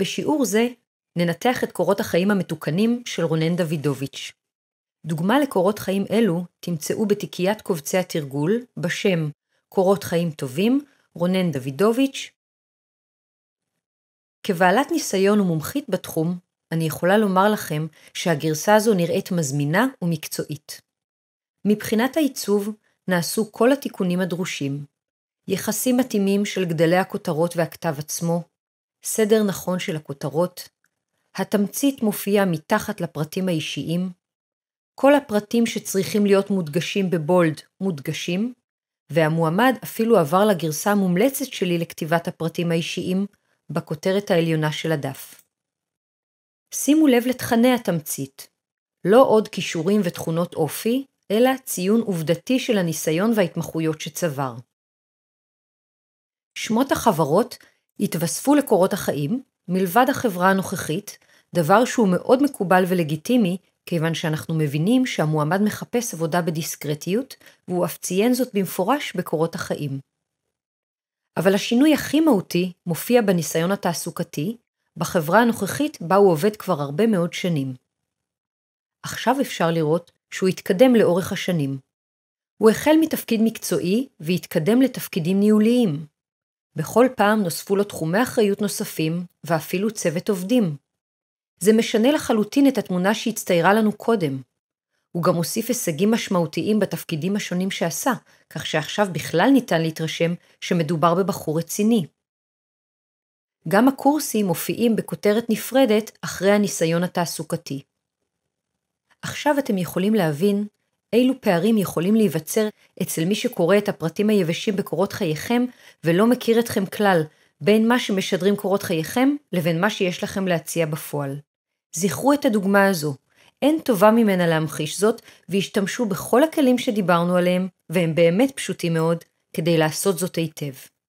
בשיעור זה ננתח את קורות החיים המתוקנים של רונן דוידוביץ'. דוגמה לקורות חיים אלו תמצאו בתיקיית קובצי התרגול בשם קורות חיים טובים, רונן דוידוביץ'. כבעלת ניסיון ומומחית בתחום, אני יכולה לומר לכם שהגרסה הזו נראית מזמינה ומקצועית. מבחינת העיצוב, נעשו כל התיקונים הדרושים. יחסים מתאימים של גדלי הכותרות והכתב עצמו, סדר נכון של הכותרות, התמצית מופיעה מתחת לפרטים האישיים, כל הפרטים שצריכים להיות מודגשים בבולד מודגשים, והמועמד אפילו עבר לגרסה המומלצת שלי לכתיבת הפרטים האישיים, בכותרת העליונה של הדף. שימו לב לתכני התמצית, לא עוד כישורים ותכונות אופי, אלא ציון עובדתי של הניסיון וההתמחויות שצבר. שמות החברות התווספו לקורות החיים, מלבד החברה הנוכחית, דבר שהוא מאוד מקובל ולגיטימי, כיוון שאנחנו מבינים שהמועמד מחפש עבודה בדיסקרטיות, והוא אף ציין זאת במפורש בקורות החיים. אבל השינוי הכי מהותי מופיע בניסיון התעסוקתי, בחברה הנוכחית בה הוא עובד כבר הרבה מאוד שנים. עכשיו אפשר לראות שהוא התקדם לאורך השנים. הוא החל מתפקיד מקצועי והתקדם לתפקידים ניהוליים. בכל פעם נוספו לו תחומי אחריות נוספים, ואפילו צוות עובדים. זה משנה לחלוטין את התמונה שהצטיירה לנו קודם. הוא גם הוסיף הישגים משמעותיים בתפקידים השונים שעשה, כך שעכשיו בכלל ניתן להתרשם שמדובר בבחור רציני. גם הקורסים מופיעים בכותרת נפרדת אחרי הניסיון התעסוקתי. עכשיו אתם יכולים להבין אילו פערים יכולים להיווצר אצל מי שקורא את הפרטים היבשים בקורות חייכם ולא מכיר אתכם כלל, בין מה שמשדרים קורות חייכם לבין מה שיש לכם להציע בפועל. זכרו את הדוגמה הזו, אין טובה ממנה להמחיש זאת, והשתמשו בכל הכלים שדיברנו עליהם, והם באמת פשוטים מאוד, כדי לעשות זאת היטב.